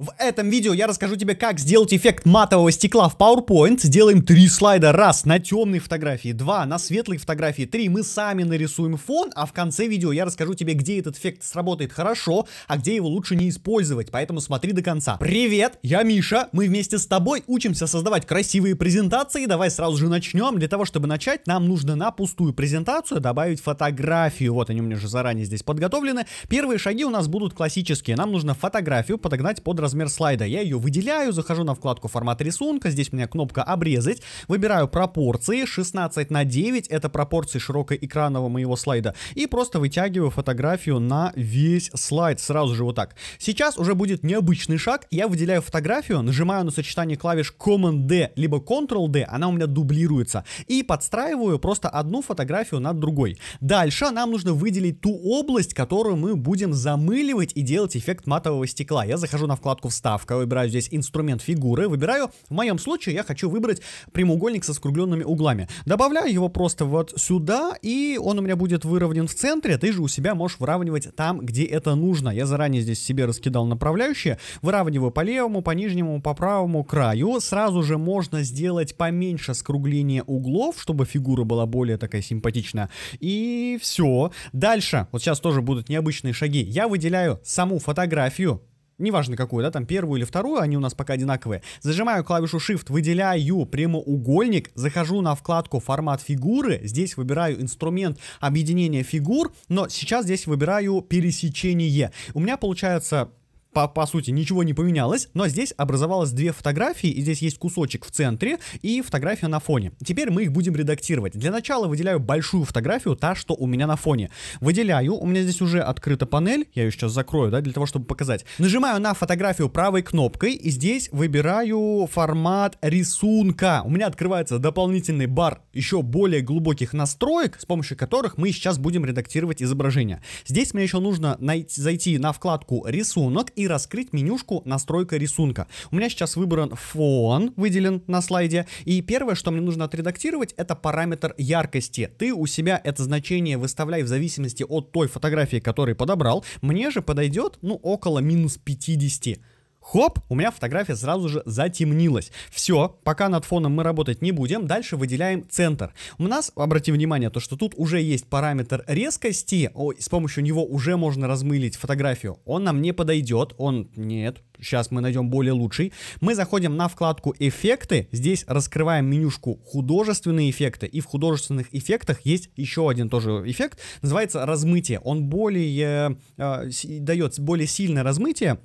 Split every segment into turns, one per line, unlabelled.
В этом видео я расскажу тебе, как сделать эффект матового стекла в PowerPoint. Сделаем три слайда. Раз, на темной фотографии. Два, на светлой фотографии. Три, мы сами нарисуем фон. А в конце видео я расскажу тебе, где этот эффект сработает хорошо, а где его лучше не использовать. Поэтому смотри до конца. Привет, я Миша. Мы вместе с тобой учимся создавать красивые презентации. Давай сразу же начнем. Для того, чтобы начать, нам нужно на пустую презентацию добавить фотографию. Вот они у меня уже заранее здесь подготовлены. Первые шаги у нас будут классические. Нам нужно фотографию подогнать под раз размер слайда. Я ее выделяю, захожу на вкладку формат рисунка, здесь у меня кнопка обрезать, выбираю пропорции 16 на 9, это пропорции широкоэкранного моего слайда, и просто вытягиваю фотографию на весь слайд, сразу же вот так. Сейчас уже будет необычный шаг, я выделяю фотографию, нажимаю на сочетание клавиш Command-D либо Ctrl-D, она у меня дублируется, и подстраиваю просто одну фотографию над другой. Дальше нам нужно выделить ту область, которую мы будем замыливать и делать эффект матового стекла. Я захожу на вкладку вкладку «Вставка», выбираю здесь инструмент фигуры, выбираю, в моем случае я хочу выбрать прямоугольник со скругленными углами. Добавляю его просто вот сюда, и он у меня будет выровнен в центре, ты же у себя можешь выравнивать там, где это нужно. Я заранее здесь себе раскидал направляющие, выравниваю по левому, по нижнему, по правому краю. Сразу же можно сделать поменьше скругление углов, чтобы фигура была более такая симпатичная. И все. Дальше, вот сейчас тоже будут необычные шаги. Я выделяю саму фотографию, неважно какую, да, там первую или вторую, они у нас пока одинаковые. Зажимаю клавишу Shift, выделяю прямоугольник, захожу на вкладку формат фигуры, здесь выбираю инструмент объединения фигур, но сейчас здесь выбираю пересечение. У меня получается по, по сути ничего не поменялось, но здесь образовалось две фотографии, и здесь есть кусочек в центре и фотография на фоне. Теперь мы их будем редактировать. Для начала выделяю большую фотографию, та, что у меня на фоне. Выделяю, у меня здесь уже открыта панель, я ее сейчас закрою, да, для того, чтобы показать. Нажимаю на фотографию правой кнопкой, и здесь выбираю формат рисунка. У меня открывается дополнительный бар еще более глубоких настроек, с помощью которых мы сейчас будем редактировать изображение. Здесь мне еще нужно найти, зайти на вкладку рисунок и раскрыть менюшку настройка рисунка. У меня сейчас выбран фон, выделен на слайде, и первое, что мне нужно отредактировать, это параметр яркости. Ты у себя это значение выставляй в зависимости от той фотографии, которую подобрал. Мне же подойдет, ну, около минус 50. Хоп, у меня фотография сразу же затемнилась. Все, пока над фоном мы работать не будем, дальше выделяем центр. У нас, обратим внимание, то что тут уже есть параметр резкости, о, с помощью него уже можно размылить фотографию. Он нам не подойдет, он нет, сейчас мы найдем более лучший. Мы заходим на вкладку «Эффекты», здесь раскрываем менюшку «Художественные эффекты», и в художественных эффектах есть еще один тоже эффект, называется «Размытие». Он более, э, дает более сильное размытие,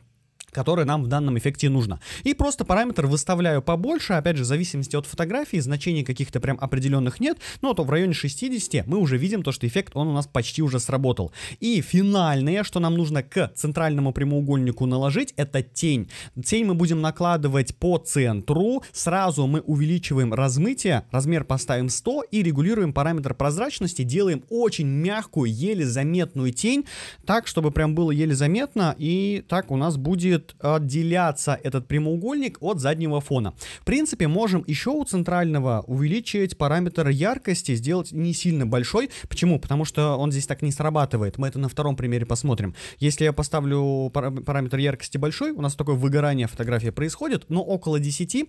которое нам в данном эффекте нужно. И просто параметр выставляю побольше, опять же, в зависимости от фотографии, значений каких-то прям определенных нет, но ну, а то в районе 60 мы уже видим то, что эффект он у нас почти уже сработал. И финальное, что нам нужно к центральному прямоугольнику наложить, это тень. Тень мы будем накладывать по центру, сразу мы увеличиваем размытие, размер поставим 100 и регулируем параметр прозрачности, делаем очень мягкую, еле заметную тень, так, чтобы прям было еле заметно, и так у нас будет будет э, отделяться этот прямоугольник от заднего фона. В принципе, можем еще у центрального увеличить параметр яркости, сделать не сильно большой. Почему? Потому что он здесь так не срабатывает. Мы это на втором примере посмотрим. Если я поставлю параметр яркости большой, у нас такое выгорание фотографии происходит, но около 10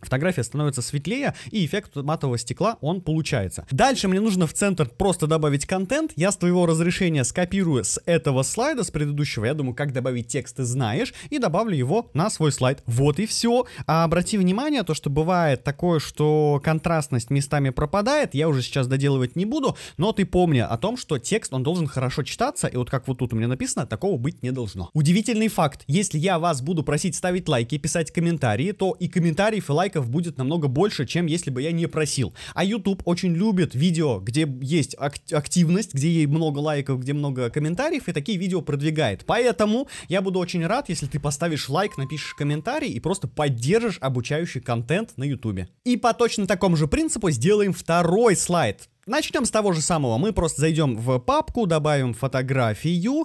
Фотография становится светлее, и эффект матового стекла, он получается. Дальше мне нужно в центр просто добавить контент. Я с твоего разрешения скопирую с этого слайда, с предыдущего. Я думаю, как добавить текст, ты знаешь. И добавлю его на свой слайд. Вот и все. А обрати внимание, то, что бывает такое, что контрастность местами пропадает. Я уже сейчас доделывать не буду. Но ты помни о том, что текст, он должен хорошо читаться. И вот как вот тут у меня написано, такого быть не должно. Удивительный факт. Если я вас буду просить ставить лайки, писать комментарии, то и комментариев, и лайков лайков будет намного больше, чем если бы я не просил. А YouTube очень любит видео, где есть ак активность, где ей много лайков, где много комментариев, и такие видео продвигает. Поэтому я буду очень рад, если ты поставишь лайк, напишешь комментарий и просто поддержишь обучающий контент на YouTube. И по точно такому же принципу сделаем второй слайд. Начнем с того же самого. Мы просто зайдем в папку, добавим фотографию,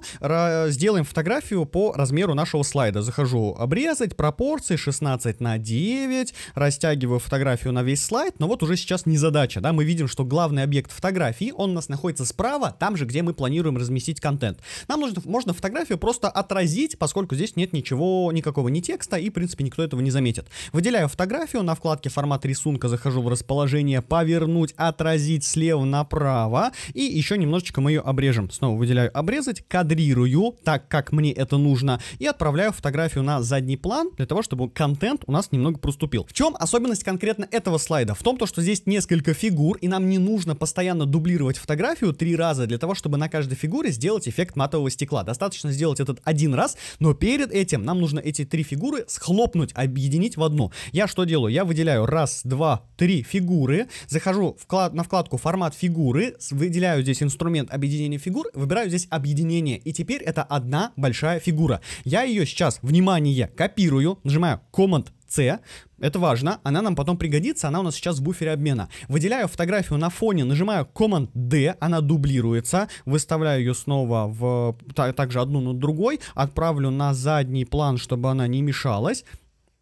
сделаем фотографию по размеру нашего слайда. Захожу обрезать, пропорции 16 на 9, растягиваю фотографию на весь слайд, но вот уже сейчас не задача, да, мы видим, что главный объект фотографии, он у нас находится справа, там же, где мы планируем разместить контент. Нам нужно, можно фотографию просто отразить, поскольку здесь нет ничего, никакого ни текста, и, в принципе, никто этого не заметит. Выделяю фотографию, на вкладке формат рисунка захожу в расположение «Повернуть», «Отразить», «Слева», слева направо. И еще немножечко мы ее обрежем. Снова выделяю обрезать, кадрирую так, как мне это нужно. И отправляю фотографию на задний план для того, чтобы контент у нас немного проступил. В чем особенность конкретно этого слайда? В том, то, что здесь несколько фигур, и нам не нужно постоянно дублировать фотографию три раза для того, чтобы на каждой фигуре сделать эффект матового стекла. Достаточно сделать этот один раз, но перед этим нам нужно эти три фигуры схлопнуть, объединить в одну. Я что делаю? Я выделяю раз, два, три фигуры, захожу вклад, на вкладку формат формат фигуры, выделяю здесь инструмент объединения фигур, выбираю здесь объединение, и теперь это одна большая фигура. Я ее сейчас, внимание, копирую, нажимаю Command C, это важно, она нам потом пригодится, она у нас сейчас в буфере обмена. Выделяю фотографию на фоне, нажимаю Command D, она дублируется, выставляю ее снова в также одну на другой, отправлю на задний план, чтобы она не мешалась,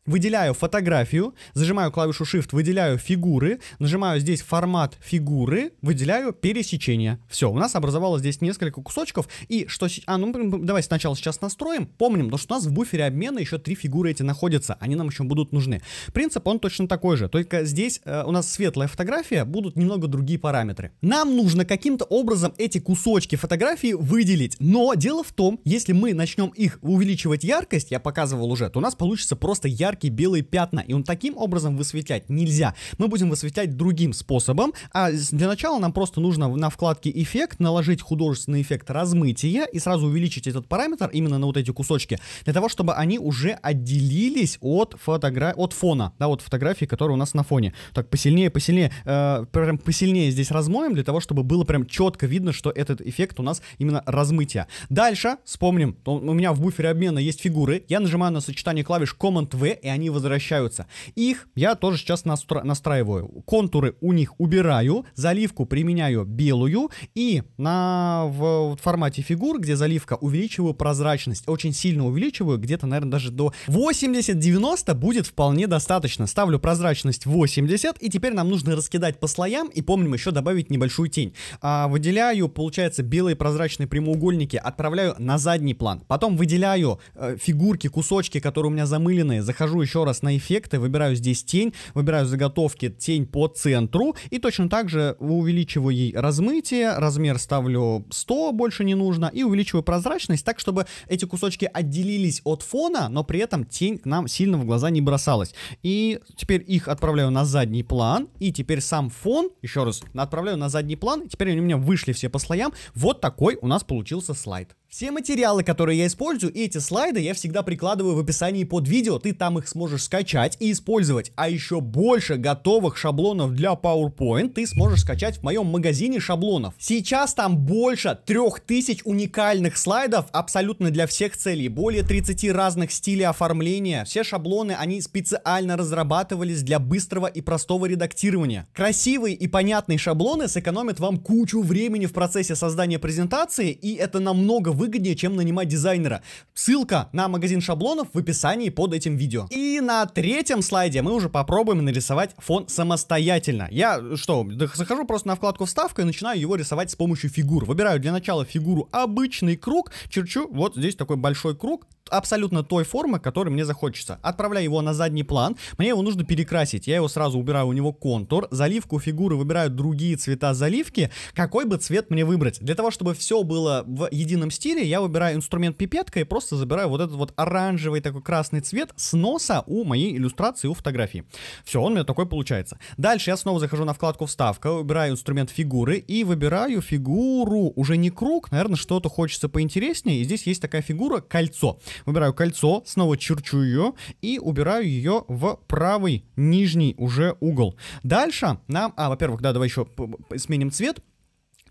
выделяю фотографию, зажимаю клавишу Shift, выделяю фигуры, нажимаю здесь формат фигуры, выделяю пересечение. Все, у нас образовалось здесь несколько кусочков, и что... А, ну, давай сначала сейчас настроим, помним, потому ну, что у нас в буфере обмена еще три фигуры эти находятся, они нам еще будут нужны. Принцип, он точно такой же, только здесь э, у нас светлая фотография, будут немного другие параметры. Нам нужно каким-то образом эти кусочки фотографии выделить, но дело в том, если мы начнем их увеличивать яркость, я показывал уже, то у нас получится просто яркость яркие белые пятна, и он таким образом высветлять нельзя. Мы будем высветлять другим способом, а для начала нам просто нужно на вкладке «Эффект» наложить художественный эффект размытия и сразу увеличить этот параметр именно на вот эти кусочки, для того, чтобы они уже отделились от, фотогра... от фона, да, от фотографии, которая у нас на фоне. Так, посильнее, посильнее, э, прям посильнее здесь размоем, для того, чтобы было прям четко видно, что этот эффект у нас именно размытие. Дальше, вспомним, у меня в буфере обмена есть фигуры, я нажимаю на сочетание клавиш Command-V, и они возвращаются. Их я тоже сейчас настра настраиваю. Контуры у них убираю, заливку применяю белую и на в, в формате фигур, где заливка, увеличиваю прозрачность. Очень сильно увеличиваю, где-то, наверное, даже до 80-90 будет вполне достаточно. Ставлю прозрачность 80 и теперь нам нужно раскидать по слоям и помним еще добавить небольшую тень. А, выделяю, получается, белые прозрачные прямоугольники, отправляю на задний план. Потом выделяю э, фигурки, кусочки, которые у меня замыленные, захожу захожу еще раз на эффекты, выбираю здесь тень, выбираю заготовки тень по центру, и точно так же увеличиваю ей размытие, размер ставлю 100, больше не нужно, и увеличиваю прозрачность так, чтобы эти кусочки отделились от фона, но при этом тень к нам сильно в глаза не бросалась. И теперь их отправляю на задний план, и теперь сам фон, еще раз, отправляю на задний план, теперь они у меня вышли все по слоям, вот такой у нас получился слайд. Все материалы, которые я использую, и эти слайды я всегда прикладываю в описании под видео, ты там их сможешь скачать и использовать. А еще больше готовых шаблонов для PowerPoint ты сможешь скачать в моем магазине шаблонов. Сейчас там больше 3000 уникальных слайдов абсолютно для всех целей, более 30 разных стилей оформления. Все шаблоны, они специально разрабатывались для быстрого и простого редактирования. Красивые и понятные шаблоны сэкономят вам кучу времени в процессе создания презентации, и это намного выгоднее, чем нанимать дизайнера. Ссылка на магазин шаблонов в описании под этим видео. И на третьем слайде мы уже попробуем нарисовать фон самостоятельно. Я что, захожу просто на вкладку вставка и начинаю его рисовать с помощью фигур. Выбираю для начала фигуру обычный круг, черчу вот здесь такой большой круг, абсолютно той формы, которой мне захочется. Отправляю его на задний план, мне его нужно перекрасить, я его сразу убираю, у него контур, заливку фигуры выбираю другие цвета заливки, какой бы цвет мне выбрать. Для того, чтобы все было в едином стиле, я выбираю инструмент пипетка и просто забираю вот этот вот оранжевый такой красный цвет с носа у моей иллюстрации, у фотографии. Все, он у меня такой получается. Дальше я снова захожу на вкладку вставка, выбираю инструмент фигуры и выбираю фигуру, уже не круг, наверное, что-то хочется поинтереснее, и здесь есть такая фигура кольцо выбираю кольцо, снова черчу ее и убираю ее в правый нижний уже угол. Дальше нам, а, во-первых, да, давай еще сменим цвет,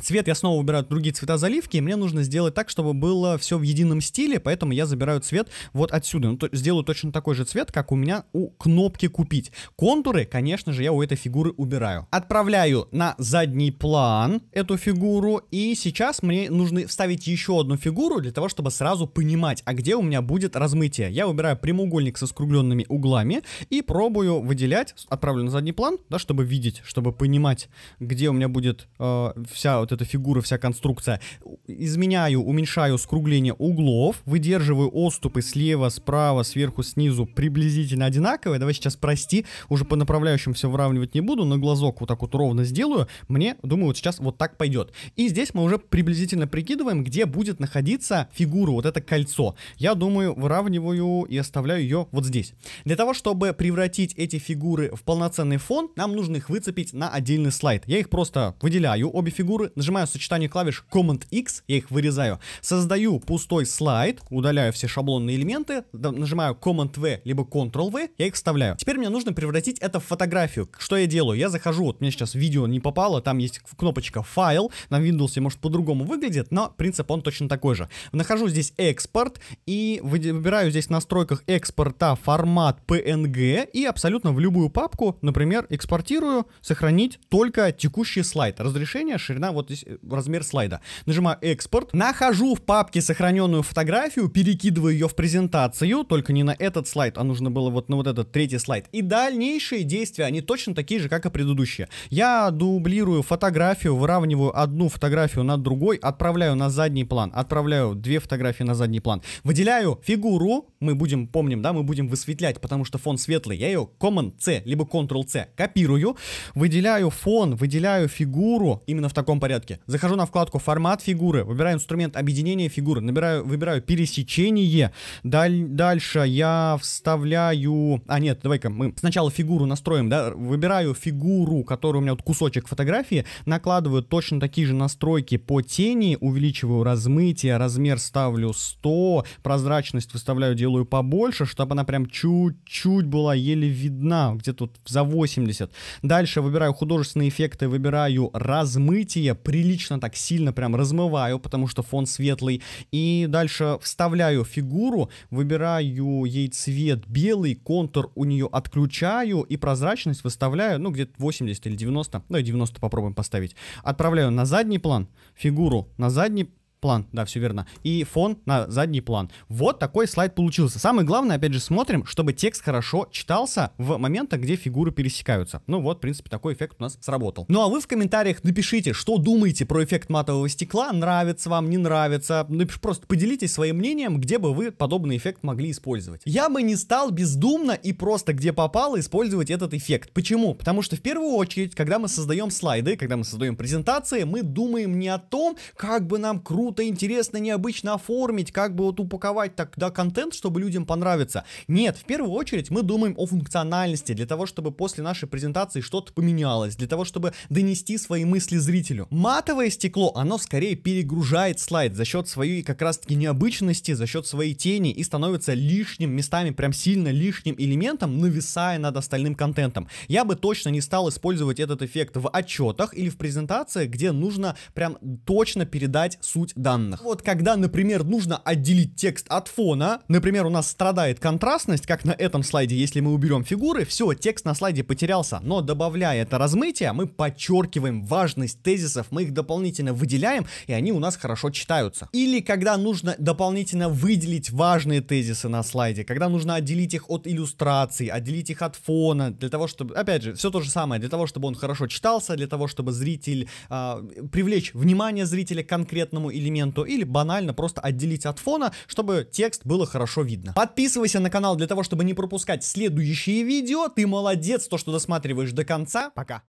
Цвет я снова выбираю другие цвета заливки, и мне нужно сделать так, чтобы было все в едином стиле, поэтому я забираю цвет вот отсюда. Ну, то, сделаю точно такой же цвет, как у меня у кнопки «Купить». Контуры, конечно же, я у этой фигуры убираю. Отправляю на задний план эту фигуру, и сейчас мне нужно вставить еще одну фигуру для того, чтобы сразу понимать, а где у меня будет размытие. Я выбираю прямоугольник со скругленными углами и пробую выделять, отправлю на задний план, да, чтобы видеть, чтобы понимать, где у меня будет э, вся вот вот эта фигура, вся конструкция. Изменяю, уменьшаю скругление углов, выдерживаю отступы слева, справа, сверху, снизу приблизительно одинаковые. Давай сейчас прости, уже по направляющим все выравнивать не буду, на глазок вот так вот ровно сделаю. Мне, думаю, вот сейчас вот так пойдет. И здесь мы уже приблизительно прикидываем, где будет находиться фигура, вот это кольцо. Я думаю, выравниваю и оставляю ее вот здесь. Для того, чтобы превратить эти фигуры в полноценный фон, нам нужно их выцепить на отдельный слайд. Я их просто выделяю, обе фигуры, нажимаю сочетание клавиш Command-X, я их вырезаю, создаю пустой слайд, удаляю все шаблонные элементы, нажимаю Command-V либо Ctrl-V, я их вставляю. Теперь мне нужно превратить это в фотографию. Что я делаю? Я захожу, вот мне сейчас видео не попало, там есть кнопочка «Файл», на Windows может по-другому выглядит, но принцип он точно такой же. Нахожу здесь «Экспорт» и выбираю здесь в настройках экспорта формат PNG и абсолютно в любую папку, например, экспортирую, сохранить только текущий слайд. Разрешение, ширина вот вот здесь э, размер слайда. Нажимаю экспорт, нахожу в папке сохраненную фотографию, перекидываю ее в презентацию, только не на этот слайд, а нужно было вот на вот этот третий слайд. И дальнейшие действия, они точно такие же, как и предыдущие. Я дублирую фотографию, выравниваю одну фотографию над другой, отправляю на задний план, отправляю две фотографии на задний план, выделяю фигуру, мы будем, помним, да, мы будем высветлять, потому что фон светлый, я ее Command-C, либо Ctrl-C копирую, выделяю фон, выделяю фигуру, именно в таком порядке, порядке. Захожу на вкладку «Формат фигуры», выбираю инструмент объединения фигуры, набираю, выбираю «Пересечение». Даль, дальше я вставляю... А, нет, давай-ка мы сначала фигуру настроим, да? Выбираю фигуру, которая у меня вот кусочек фотографии, накладываю точно такие же настройки по тени, увеличиваю размытие, размер ставлю 100, прозрачность выставляю, делаю побольше, чтобы она прям чуть-чуть была еле видна, где-то вот за 80. Дальше выбираю художественные эффекты, выбираю размытие, прилично так сильно прям размываю, потому что фон светлый. И дальше вставляю фигуру, выбираю ей цвет белый, контур у нее отключаю и прозрачность выставляю, ну, где-то 80 или 90, ну, 90 попробуем поставить. Отправляю на задний план фигуру, на задний план, да, все верно. И фон на задний план. Вот такой слайд получился. Самое главное, опять же, смотрим, чтобы текст хорошо читался в моментах, где фигуры пересекаются. Ну вот, в принципе, такой эффект у нас сработал. Ну а вы в комментариях напишите, что думаете про эффект матового стекла, нравится вам, не нравится. Напиш, просто поделитесь своим мнением, где бы вы подобный эффект могли использовать. Я бы не стал бездумно и просто где попало использовать этот эффект. Почему? Потому что в первую очередь, когда мы создаем слайды, когда мы создаем презентации, мы думаем не о том, как бы нам круто круто, интересно, необычно оформить, как бы вот упаковать тогда контент, чтобы людям понравиться. Нет, в первую очередь мы думаем о функциональности, для того, чтобы после нашей презентации что-то поменялось, для того, чтобы донести свои мысли зрителю. Матовое стекло, оно скорее перегружает слайд за счет своей как раз-таки необычности, за счет своей тени и становится лишним местами, прям сильно лишним элементом, нависая над остальным контентом. Я бы точно не стал использовать этот эффект в отчетах или в презентациях, где нужно прям точно передать суть данных. Вот когда, например, нужно отделить текст от фона, например, у нас страдает контрастность, как на этом слайде, если мы уберем фигуры, все, текст на слайде потерялся, но добавляя это размытие, мы подчеркиваем важность тезисов, мы их дополнительно выделяем, и они у нас хорошо читаются. Или когда нужно дополнительно выделить важные тезисы на слайде, когда нужно отделить их от иллюстрации, отделить их от фона, для того, чтобы, опять же, все то же самое, для того, чтобы он хорошо читался, для того, чтобы зритель, э, привлечь внимание зрителя к конкретному или элементу или банально просто отделить от фона, чтобы текст было хорошо видно. Подписывайся на канал для того, чтобы не пропускать следующие видео. Ты молодец, то, что досматриваешь до конца. Пока.